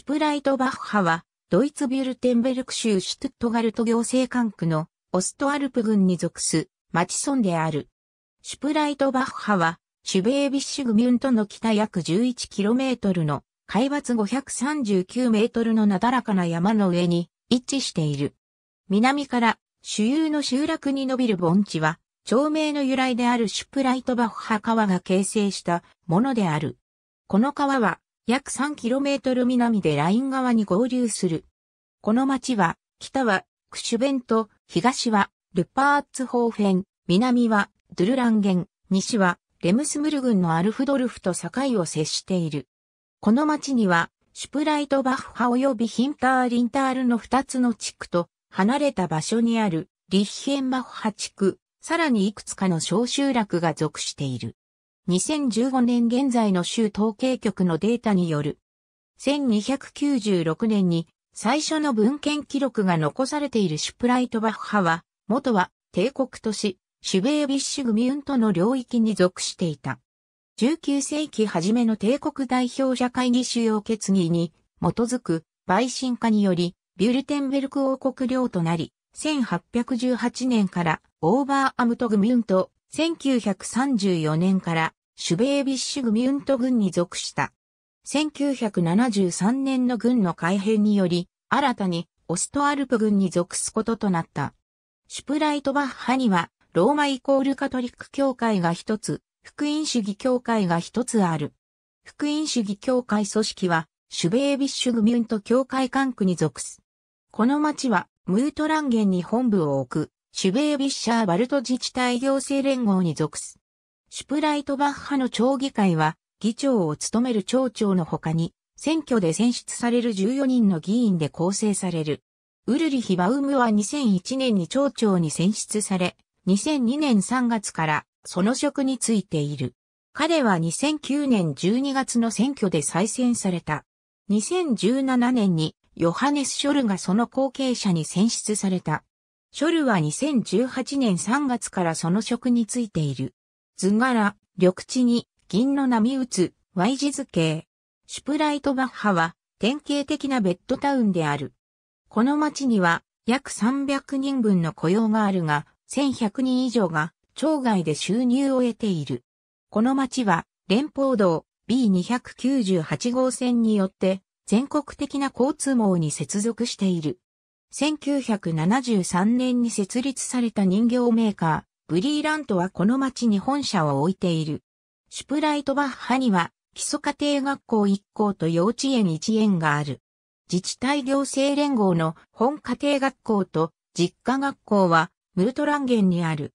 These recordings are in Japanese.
シュプライトバッハは、ドイツビュルテンベルク州シュトゥットガルト行政管区のオストアルプ郡に属す町村である。シュプライトバッハは、シュベービッシュグミュントの北約 11km の海抜 539m のなだらかな山の上に位置している。南から主有の集落に伸びる盆地は、町名の由来であるシュプライトバッハ川が形成したものである。この川は約 3km 南でライン側に合流する。この町は、北はクシュベント、東はルパーッツホーフェン、南はドゥルランゲン、西はレムスムル郡のアルフドルフと境を接している。この町には、シュプライトバッハ及びヒンターリンタールの2つの地区と、離れた場所にあるリッヒエンバッハ地区、さらにいくつかの小集落が属している。2015年現在の州統計局のデータによる。1296年に最初の文献記録が残されているシュプライトバッハは、元は帝国都市、シュベービッシュグミュントの領域に属していた。19世紀初めの帝国代表者会議主要決議に基づく陪審化により、ビュルテンベルク王国領となり、1818年からオーバーアムトグミュント1934年からシュベービッシュグミュント軍に属した。1973年の軍の改編により、新たにオストアルプ軍に属すこととなった。シュプライトバッハには、ローマイコールカトリック教会が一つ、福音主義教会が一つある。福音主義教会組織は、シュベービッシュグミュント教会管区に属す。この町は、ムートランゲンに本部を置く、シュベービッシャーバルト自治体行政連合に属す。シュプライトバッハの町議会は、議長を務める町長の他に、選挙で選出される14人の議員で構成される。ウルリヒ・バウムは2001年に町長に選出され、2002年3月からその職についている。彼は2009年12月の選挙で再選された。2017年にヨハネス・ショルがその後継者に選出された。ショルは2018年3月からその職についている。図柄、緑地に銀の波打つ Y 字図形。シュプライトバッハは典型的なベッドタウンである。この町には約300人分の雇用があるが、1100人以上が町外で収入を得ている。この町は連邦道 B298 号線によって全国的な交通網に接続している。1973年に設立された人形メーカー、ブリーラントはこの町に本社を置いている。シュプライトバッハには、基礎家庭学校1校と幼稚園1園がある。自治体行政連合の本家庭学校と実家学校はムルトランゲンにある。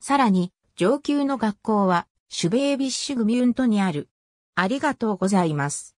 さらに、上級の学校はシュベービッシュグミュントにある。ありがとうございます。